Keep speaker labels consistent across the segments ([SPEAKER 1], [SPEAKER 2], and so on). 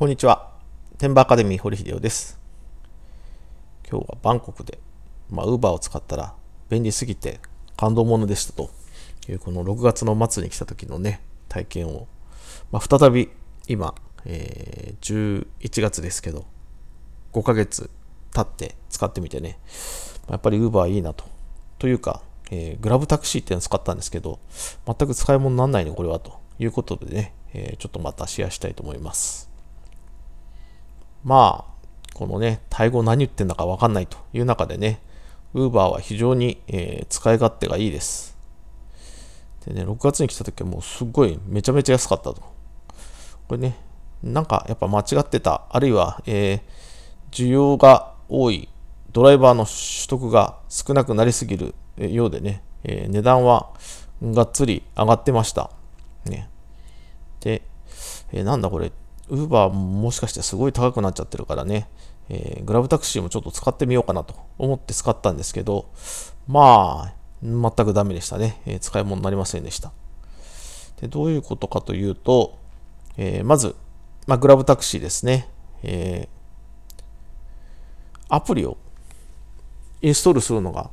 [SPEAKER 1] こんにちは。天馬アカデミー堀秀夫です。今日はバンコクで、まあ、ウーバーを使ったら便利すぎて感動ものでしたという、この6月の末に来た時のね、体験を、まあ、再び今、えー、11月ですけど、5ヶ月経って使ってみてね、やっぱりウーバーいいなと。というか、えー、グラブタクシーっていうのを使ったんですけど、全く使い物にならないね、これはということでね、えー、ちょっとまたシェアしたいと思います。まあ、このね、タイ語何言ってんだかわかんないという中でね、ウーバーは非常に、えー、使い勝手がいいです。でね、6月に来た時はもうすっごいめちゃめちゃ安かったと。これね、なんかやっぱ間違ってた、あるいは、えー、需要が多い、ドライバーの取得が少なくなりすぎるようでね、えー、値段はがっつり上がってました。ね。で、えー、なんだこれ、ウーバーもしかしてすごい高くなっちゃってるからね、えー、グラブタクシーもちょっと使ってみようかなと思って使ったんですけど、まあ、全くダメでしたね。えー、使い物になりませんでした。でどういうことかというと、えー、まず、まあ、グラブタクシーですね、えアプリをインストールするのが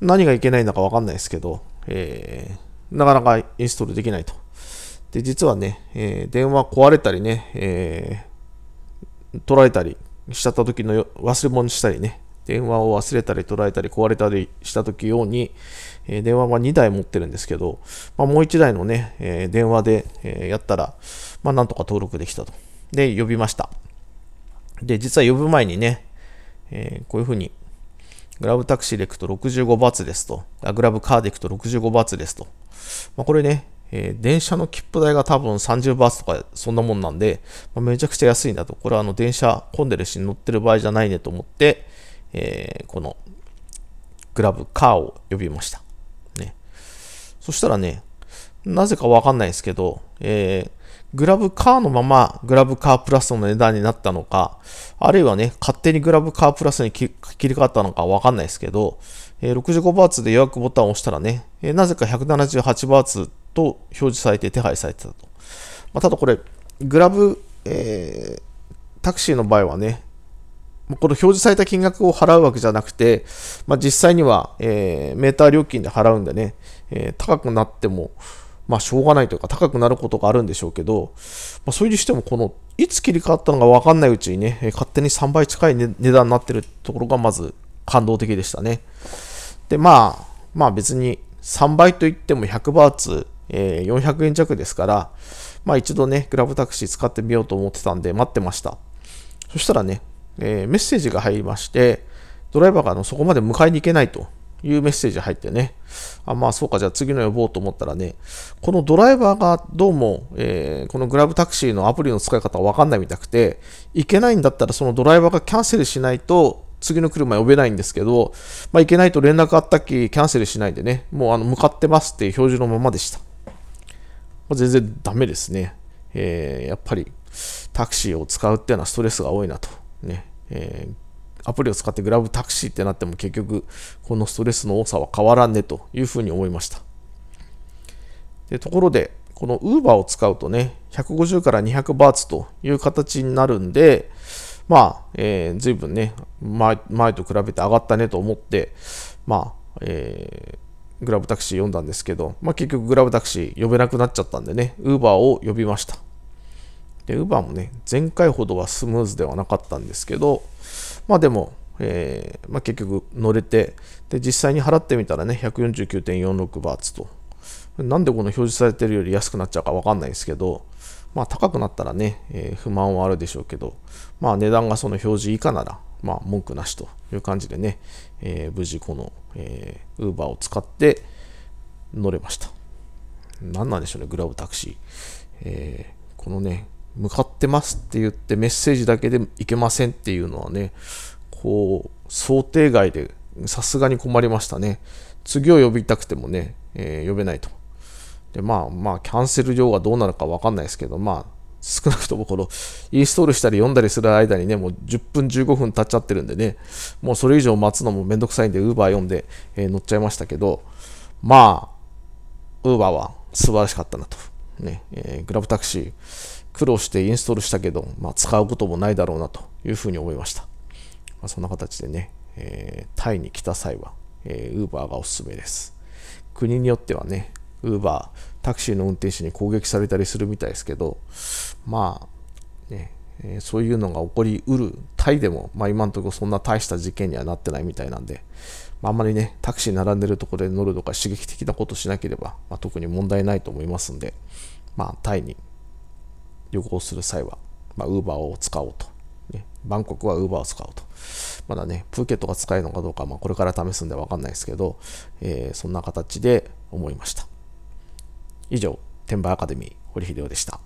[SPEAKER 1] 何がいけないのかわかんないですけど、えなかなかインストールできないとで、実はね、えー、電話壊れたりね、えー、取られたりしちゃった時の忘れ物したりね、電話を忘れたり取られたり壊れたりした時用に、えー、電話は2台持ってるんですけど、まあ、もう1台のね、えー、電話で、えー、やったら、まあ、なんとか登録できたと。で、呼びました。で、実は呼ぶ前にね、えこういうふうに、グラブタクシーで行くと65バーツですと、あグラブカーで行くと65バーツですと、まあ、これね、えー、電車の切符代が多分30バーツとかそんなもんなんで、まあ、めちゃくちゃ安いんだと。これはあの電車混んでるし乗ってる場合じゃないねと思って、えー、このグラブカーを呼びました。ね。そしたらね、なぜかわかんないですけど、えー、グラブカーのままグラブカープラスの値段になったのか、あるいはね、勝手にグラブカープラスに切り替わったのかわかんないですけど、えー、65バーツで予約ボタンを押したらね、えー、なぜか178バーツと表示されて手配されてたと。まあ、ただこれ、グラブ、えー、タクシーの場合はね、この表示された金額を払うわけじゃなくて、まあ、実際には、えー、メーター料金で払うんでね、えー、高くなっても、まあ、しょうがないというか、高くなることがあるんでしょうけど、まあ、それにしても、この、いつ切り替わったのか分かんないうちにね、勝手に3倍近い、値段になってるところが、まず感動的でしたね。で、まあ、まあ別に3倍といっても100バーツ、えー、400円弱ですから、まあ一度ね、グラブタクシー使ってみようと思ってたんで待ってました。そしたらね、えー、メッセージが入りまして、ドライバーがあのそこまで迎えに行けないというメッセージ入ってね、あまあそうか、じゃあ次の呼ぼうと思ったらね、このドライバーがどうも、えー、このグラブタクシーのアプリの使い方わかんないみたくて、行けないんだったらそのドライバーがキャンセルしないと、次の車呼べないんですけど、まあ、いけないと連絡あったっき、キャンセルしないでね、もうあの向かってますっていう表示のままでした。まあ、全然ダメですね。えー、やっぱりタクシーを使うっていうのはストレスが多いなと。ねえーアプリを使ってグラブタクシーってなっても結局このストレスの多さは変わらんねというふうに思いました。でところで、この Uber を使うとね、150から200バーツという形になるんで、まあ、えー、随分ね前、前と比べて上がったねと思って、まあ、えー、グラブタクシー読んだんですけど、まあ、結局グラブタクシー呼べなくなっちゃったんでね、Uber を呼びました。で、ウーバーもね、前回ほどはスムーズではなかったんですけど、まあでも、えー、まあ、結局乗れて、で、実際に払ってみたらね、149.46バーツと。なんでこの表示されてるより安くなっちゃうかわかんないですけど、まあ高くなったらね、えー、不満はあるでしょうけど、まあ値段がその表示以下なら、まあ文句なしという感じでね、えー、無事この、えー、Uber を使って乗れました。何なんでしょうね、グラブタクシー。えー、このね、向かってますって言ってメッセージだけでいけませんっていうのはね、こう、想定外でさすがに困りましたね。次を呼びたくてもね、えー、呼べないと。で、まあまあ、キャンセル量がどうなるかわかんないですけど、まあ、少なくともこのインストールしたり読んだりする間にね、もう10分15分経っちゃってるんでね、もうそれ以上待つのもめんどくさいんで、ウーバー読んで、えー、乗っちゃいましたけど、まあ、ウーバーは素晴らしかったなと。ね、えー、グラブタクシー、苦労してインストールしたけど、まあ、使うこともないだろうなというふうに思いました。まあ、そんな形でね、えー、タイに来た際は、えー、Uber がおすすめです。国によってはね、Uber、タクシーの運転手に攻撃されたりするみたいですけど、まあ、ね、えー、そういうのが起こりうるタイでも、まあ、今のところそんな大した事件にはなってないみたいなんで、まあ、あんまりね、タクシー並んでるところで乗るとか刺激的なことしなければ、まあ、特に問題ないと思いますんで、まあ、タイに旅行する際は、まあ、u ー e を使おうと。ね、バンコクはウーバーを使おうと。まだね、プーケットが使えるのかどうか、まあ、これから試すんでわかんないですけど、えー、そんな形で思いました。以上、天馬アカデミー、堀秀夫でした。